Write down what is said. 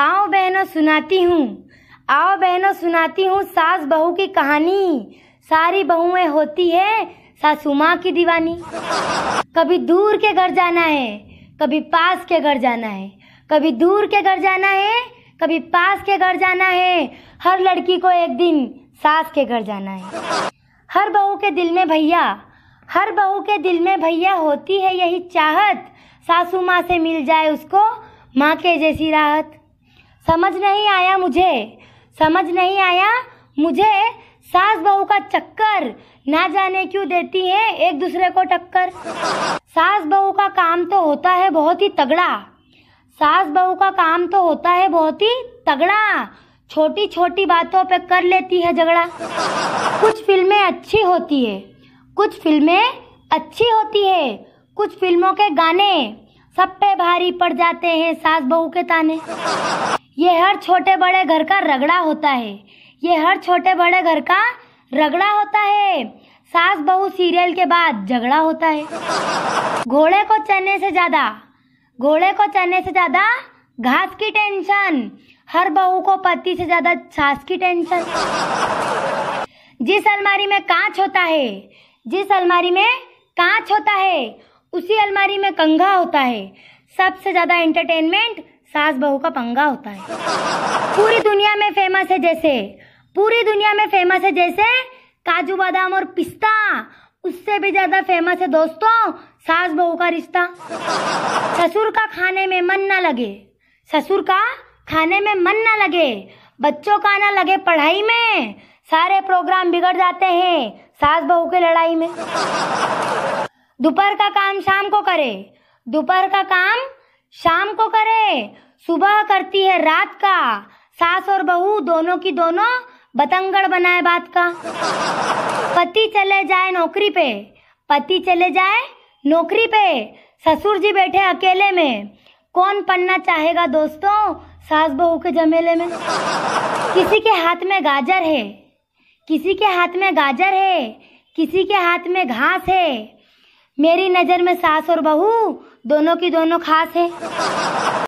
आओ बहनों सुनाती हूँ आओ बहनों सुनाती हूँ सास बहू की कहानी सारी बहुएं होती है सासू माँ की दीवानी कभी दूर के घर जाना है कभी पास के घर जाना है कभी दूर के घर जाना है कभी पास के घर जाना है हर लड़की को एक दिन सास के घर जाना है हर बहू के दिल में भैया हर बहू के दिल में भैया होती है यही चाहत सासू माँ से मिल जाए उसको माँ के जैसी राहत समझ नहीं आया मुझे समझ नहीं आया मुझे सास बहू का चक्कर ना जाने क्यों देती है एक दूसरे को टक्कर सास बहू का काम तो होता है बहुत ही तगड़ा सास बहू का काम तो होता है बहुत ही तगड़ा छोटी छोटी बातों पे कर लेती है झगड़ा कुछ फिल्में अच्छी होती है कुछ फिल्में अच्छी होती है कुछ फिल्मों के गाने सब पे भारी पड़ जाते हैं सास बहू के ताने ये हर छोटे बड़े घर का रगड़ा होता है ये हर छोटे बड़े घर का रगड़ा होता है सास बहू सीरियल के बाद झगड़ा होता है घोड़े को चने से ज्यादा घोड़े को चने से ज्यादा घास की टेंशन हर बहू को पति से ज्यादा सास की टेंशन जिस अलमारी में कांच होता है जिस अलमारी में कांच होता है उसी अलमारी में कंघा होता है सबसे ज्यादा एंटरटेनमेंट सास बहू का पंगा होता है पूरी दुनिया में फेमस है जैसे पूरी दुनिया में फेमस है जैसे काजू बादाम और पिस्ता उससे भी ज्यादा फेमस है दोस्तों सास बहू का रिश्ता ससुर का खाने में मन ना लगे ससुर का खाने में मन ना लगे बच्चों का ना लगे पढ़ाई में सारे प्रोग्राम बिगड़ जाते हैं सास बहू के लड़ाई में दोपहर का काम शाम को करे दोपहर का काम शाम को करे सुबह करती है रात का सास और बहू दोनों की दोनों बतंगड़ बनाए बात का पति चले जाए नौकरी पे पति चले जाए नौकरी पे ससुर जी बैठे अकेले में कौन पढ़ना चाहेगा दोस्तों सास बहू के जमेले में किसी के हाथ में गाजर है किसी के हाथ में गाजर है किसी के हाथ में घास है मेरी नजर में सास और बहू दोनों की दोनों खास है